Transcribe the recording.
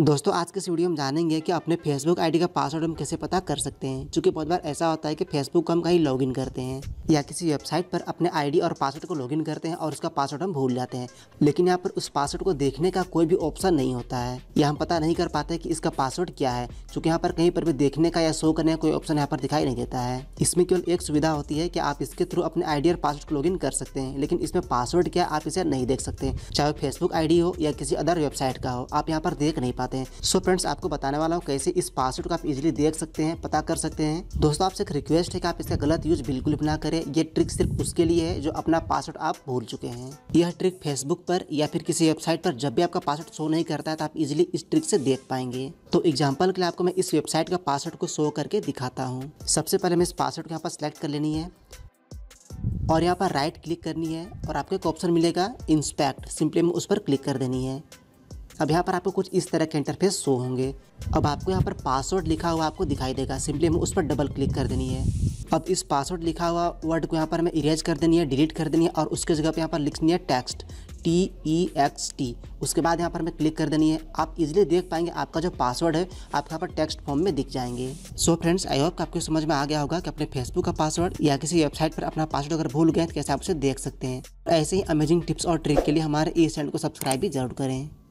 दोस्तों आज के इस वीडियो में जानेंगे कि अपने फेसबुक आईडी का पासवर्ड हम कैसे पता कर सकते हैं क्योंकि बहुत बार ऐसा होता है कि फेसबुक को हम कहीं लॉगिन करते हैं या किसी वेबसाइट पर अपने आईडी और पासवर्ड को लॉगिन करते हैं और उसका पासवर्ड हम भूल जाते हैं लेकिन यहाँ पर उस पासवर्ड को देखने का कोई भी ऑप्शन नहीं होता है या हम पता नहीं कर पाते कि इसका पासवर्ड क्या है चूँकि यहाँ पर कहीं पर भी देखने का या शो करने का कोई ऑप्शन यहाँ पर दिखाई नहीं देता है इसमें केवल एक सुविधा होती है कि आप इसके थ्रू अपने आईडी और पासवर्ड को लॉगिन कर सकते हैं लेकिन इसमें पासवर्ड क्या आप इसे नहीं देख सकते चाहे फेसबुक आईडी हो या किसी अदर वेबसाइट का हो आप यहाँ पर देख नहीं पाते पाते हैं सो so फ्रेंड्स आपको बताने वाला हूँ कैसे इस पासवर्ड को आप इजिली देख सकते हैं पता कर सकते हैं दोस्तों आपसे एक रिक्वेस्ट है कि आप इसका गलत यूज बिल्कुल भी ना करें ये ट्रिक सिर्फ उसके लिए है जो अपना पासवर्ड आप भूल चुके हैं यह ट्रिक फेसबुक पर या फिर किसी वेबसाइट पर जब भी आपका पासवर्ड शो नहीं करता है तो आप इजिली इस ट्रिक से देख पाएंगे तो एग्जाम्पल के लिए आपको मैं इस वेबसाइट का पासवर्ड को शो करके दिखाता हूँ सबसे पहले हमें इस पासवर्ड को यहाँ पर सिलेक्ट कर लेनी है और यहाँ पर राइट क्लिक करनी है और आपको एक ऑप्शन मिलेगा इंस्पेक्ट सिंपली हमें उस पर क्लिक कर देनी है अब यहाँ पर आपको कुछ इस तरह के इंटरफेस शो होंगे अब आपको यहाँ पर पासवर्ड लिखा हुआ आपको दिखाई देगा सिंपली हमें उस पर डबल क्लिक कर देनी है अब इस पासवर्ड लिखा हुआ वर्ड को यहाँ पर हमें इरेज कर देनी है डिलीट कर देनी है और उसके जगह पर यहाँ पर लिखनी है text T E X T उसके बाद यहाँ पर हमें क्लिक कर देनी है आप इजीली देख पाएंगे आपका जो पासवर्ड है आपके यहाँ पर टेक्स्ट फॉर्म में दिख जाएंगे सो फ्रेंड्स आई होप आपको समझ में आ गया होगा कि अपने फेसबुक का पासवर्ड या किसी वेबसाइट पर अपना पासवर्ड अगर भूल गए तो कैसे आप उसे देख सकते हैं ऐसे ही अमेजिंग टिप्स और ट्रिक के लिए हमारे इस चैनल को सब्सक्राइब भी जरूर करें